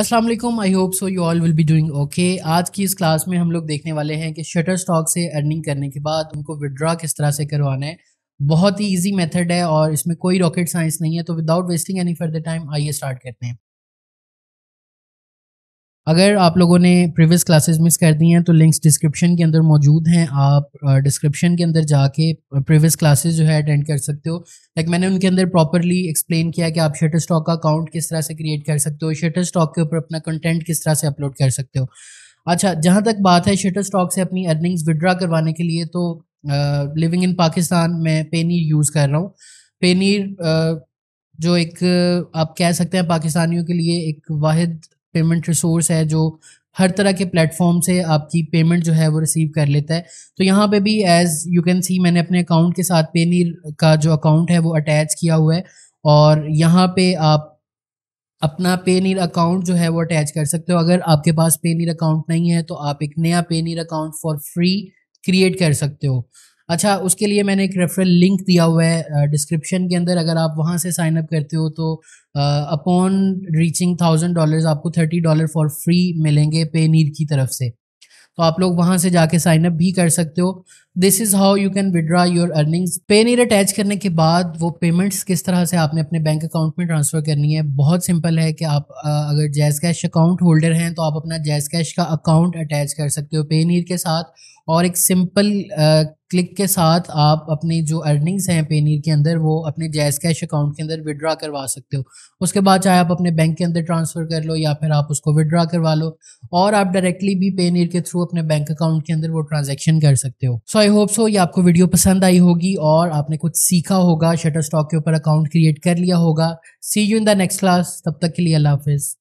Aslam I hope so you all will be doing okay आज की इस क्लास में हम लोग देखने वाले हैं कि शटर स्टॉक से अर्निंग करने के बाद उनको विड्रा किस तरह से करवाना है बहुत ही ईजी मेथड है और इसमें कोई रॉकेट साइंस नहीं है तो without wasting any further time आइए स्टार्ट करते हैं अगर आप लोगों ने प्रीवियस क्लासेस मिस कर दी हैं तो लिंक्स डिस्क्रिप्शन के अंदर मौजूद हैं आप डिस्क्रिप्शन के अंदर जाके प्रीवियस क्लासेस जो है अटेंड कर सकते हो लाइक मैंने उनके अंदर प्रॉपरली एक्सप्लेन किया कि आप शटर स्टॉक का अकाउंट किस तरह से क्रिएट कर सकते हो शटर स्टॉक के ऊपर अपना कंटेंट किस तरह से अपलोड कर सकते हो अच्छा जहाँ तक बात है शटर स्टॉक से अपनी अर्निंग्स विड्रा करवाने के लिए तो लिविंग इन पाकिस्तान मैं पेनीर यूज़ कर रहा हूँ पेनीर जो एक आप कह सकते हैं पाकिस्तानियों के लिए एक वाद पेमेंट रिसोर्स है जो हर तरह के प्लेटफॉर्म से आपकी पेमेंट जो है वो रिसीव कर लेता है तो यहाँ पे भी एज़ यू कैन सी मैंने अपने अकाउंट के साथ पेनीर का जो अकाउंट है वो अटैच किया हुआ है और यहाँ पे आप अपना पेनीर अकाउंट जो है वो अटैच कर सकते हो अगर आपके पास पेनीर अकाउंट नहीं है तो आप एक नया Payoneer account for free create कर सकते हो अच्छा उसके लिए मैंने एक रेफरल लिंक दिया हुआ है डिस्क्रिप्शन के अंदर अगर आप वहाँ से साइन अप करते हो तो अपॉन रीचिंग थाउजेंड डॉलर आपको थर्टी डॉलर फॉर फ्री मिलेंगे पे नीड की तरफ से तो आप लोग वहाँ से जाके साइन अप भी कर सकते हो this is how you can withdraw your earnings Payoneer attach करने के बाद वो पेमेंट्स किस तरह से आपने अपने बैंक अकाउंट में ट्रांसफर करनी है बहुत सिंपल है कि आप अगर जैज कैश अकाउंट होल्डर हैं तो आप अपना जैज कैश का अकाउंट अटैच कर सकते हो पे नीर के साथ और एक सिंपल क्लिक के साथ आप अपनी जो अर्निंग्स हैं नीर के अंदर वो अपने जैज कैश अकाउंट के अंदर विड्रा करवा सकते हो उसके बाद चाहे आप अपने बैंक के अंदर ट्रांसफ़र कर लो या फिर आप उसको विड्रा करवा लो और आप डायरेक्टली भी नीर के थ्रू अपने बैंक अकाउंट के अंदर वो ट्रांजेक्शन कर सकते हो सो आई होप सो ये आपको वीडियो पसंद आई होगी और आपने कुछ सीखा होगा शटर स्टॉक के ऊपर अकाउंट क्रिएट कर लिया होगा see you in the next class तब तक के लिए अल्लाह हाफिज़